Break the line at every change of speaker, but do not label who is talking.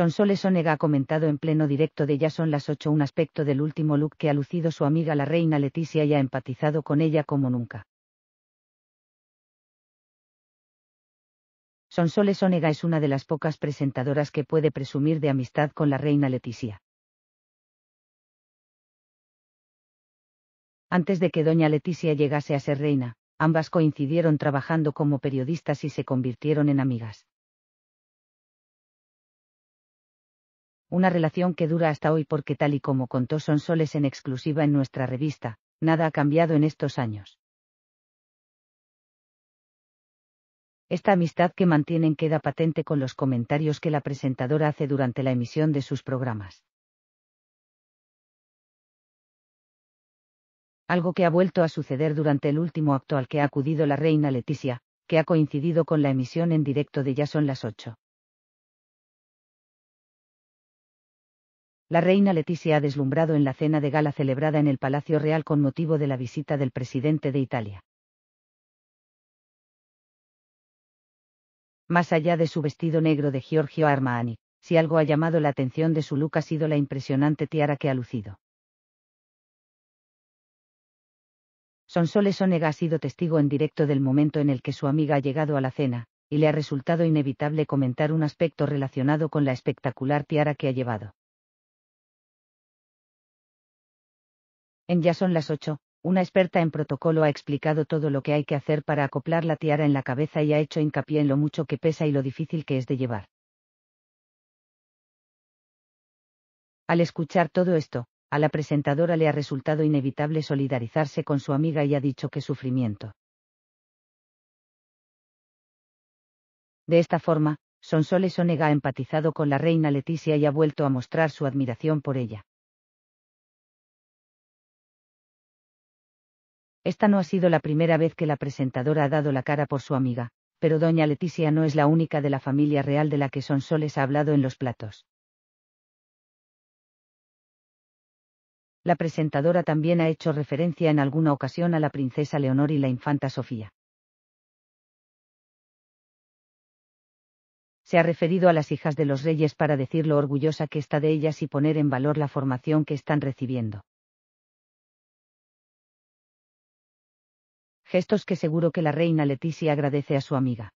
Sonsoles Onega ha comentado en pleno directo de Ya son las 8 un aspecto del último look que ha lucido su amiga la reina Leticia y ha empatizado con ella como nunca. Sonsoles Sonega es una de las pocas presentadoras que puede presumir de amistad con la reina Leticia. Antes de que doña Leticia llegase a ser reina, ambas coincidieron trabajando como periodistas y se convirtieron en amigas. una relación que dura hasta hoy porque tal y como contó Son Soles en exclusiva en nuestra revista, nada ha cambiado en estos años. Esta amistad que mantienen queda patente con los comentarios que la presentadora hace durante la emisión de sus programas. Algo que ha vuelto a suceder durante el último acto al que ha acudido la reina Leticia, que ha coincidido con la emisión en directo de Ya son las 8. La reina Leticia ha deslumbrado en la cena de gala celebrada en el Palacio Real con motivo de la visita del presidente de Italia. Más allá de su vestido negro de Giorgio Armani, si algo ha llamado la atención de su look ha sido la impresionante tiara que ha lucido. Sonsoles Onega ha sido testigo en directo del momento en el que su amiga ha llegado a la cena, y le ha resultado inevitable comentar un aspecto relacionado con la espectacular tiara que ha llevado. En Ya son las 8, una experta en protocolo ha explicado todo lo que hay que hacer para acoplar la tiara en la cabeza y ha hecho hincapié en lo mucho que pesa y lo difícil que es de llevar. Al escuchar todo esto, a la presentadora le ha resultado inevitable solidarizarse con su amiga y ha dicho que sufrimiento. De esta forma, Sonsoles Onega ha empatizado con la reina Leticia y ha vuelto a mostrar su admiración por ella. Esta no ha sido la primera vez que la presentadora ha dado la cara por su amiga, pero doña Leticia no es la única de la familia real de la que Sonsoles ha hablado en los platos. La presentadora también ha hecho referencia en alguna ocasión a la princesa Leonor y la infanta Sofía. se ha referido a las hijas de los reyes para decir lo orgullosa que está de ellas y poner en valor la formación que están recibiendo. gestos que seguro que la reina Leticia agradece a su amiga.